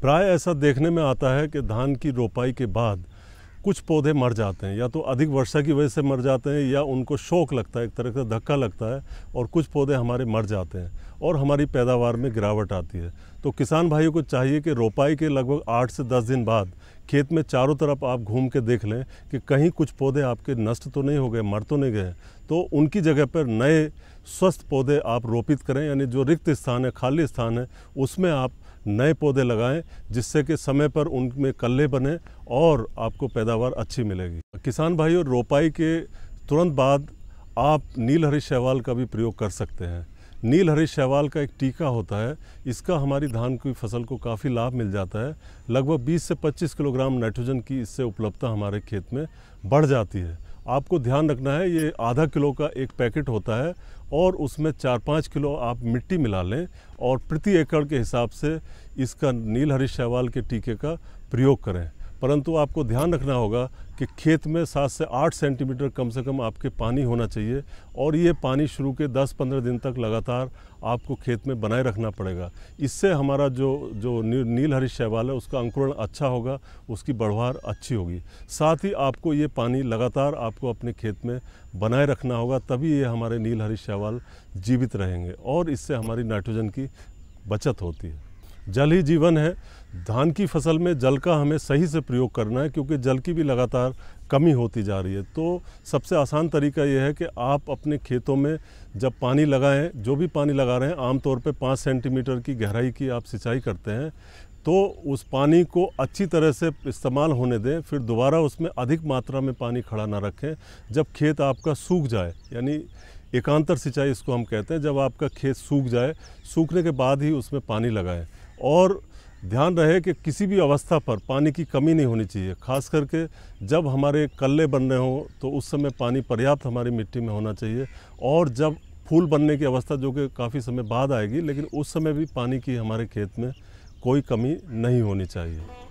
प्राय ऐसा देखने में आता है कि धान की रोपाई के बाद कुछ पौधे मर जाते हैं या तो अधिक वर्षा की वजह से मर जाते हैं या उनको शौक लगता है एक तरह का धक्का लगता है और कुछ पौधे हमारे मर जाते हैं और हमारी पैदावार में गिरावट आती है तो किसान भाइयों को चाहिए कि रोपाई के लगभग आठ से दस दिन बाद खेत में चारों तरफ आप घूम के देख लें कि कहीं कुछ पौधे आपके नष्ट तो नहीं हो गए मर तो नहीं गए तो उनकी जगह पर नए स्वस्थ पौधे आप रोपित करें यानी जो रिक्त स्थान है खाली स्थान है उसमें आप नए पौधे लगाएं जिससे कि समय पर उनमें कल्ले बने और आपको पैदावार अच्छी मिलेगी किसान भाइयों रोपाई के तुरंत बाद आप नीलहरी शैवाल का भी प्रयोग कर सकते हैं नील हरी शैवाल का एक टीका होता है इसका हमारी धान की फसल को काफ़ी लाभ मिल जाता है लगभग 20 से 25 किलोग्राम नाइट्रोजन की इससे उपलब्धता हमारे खेत में बढ़ जाती है आपको ध्यान रखना है ये आधा किलो का एक पैकेट होता है और उसमें चार पाँच किलो आप मिट्टी मिला लें और प्रति एकड़ के हिसाब से इसका नील हरी शैवाल के टीके का प्रयोग करें परंतु आपको ध्यान रखना होगा कि खेत में सात से आठ सेंटीमीटर कम से कम आपके पानी होना चाहिए और ये पानी शुरू के दस पंद्रह दिन तक लगातार आपको खेत में बनाए रखना पड़ेगा इससे हमारा जो जो नील हरी शैवाल है उसका अंकुरण अच्छा होगा उसकी बढ़वार अच्छी होगी साथ ही आपको ये पानी लगातार आपको अपने खेत में बनाए रखना होगा तभी ये हमारे नील हरी शैवाल जीवित रहेंगे और इससे हमारी नाइट्रोजन की बचत होती है जल ही जीवन है धान की फसल में जल का हमें सही से प्रयोग करना है क्योंकि जल की भी लगातार कमी होती जा रही है तो सबसे आसान तरीका यह है कि आप अपने खेतों में जब पानी लगाएं जो भी पानी लगा रहे हैं आमतौर पर पाँच सेंटीमीटर की गहराई की आप सिंचाई करते हैं तो उस पानी को अच्छी तरह से इस्तेमाल होने दें फिर दोबारा उसमें अधिक मात्रा में पानी खड़ा ना रखें जब खेत आपका सूख जाए यानी एकांतर सिंचाई इसको हम कहते हैं जब आपका खेत सूख जाए सूखने के बाद ही उसमें पानी लगाएं और ध्यान रहे कि किसी भी अवस्था पर पानी की कमी नहीं होनी चाहिए खास करके जब हमारे कल्ले बन रहे हों तो उस समय पानी पर्याप्त हमारी मिट्टी में होना चाहिए और जब फूल बनने की अवस्था जो कि काफ़ी समय बाद आएगी लेकिन उस समय भी पानी की हमारे खेत में कोई कमी नहीं होनी चाहिए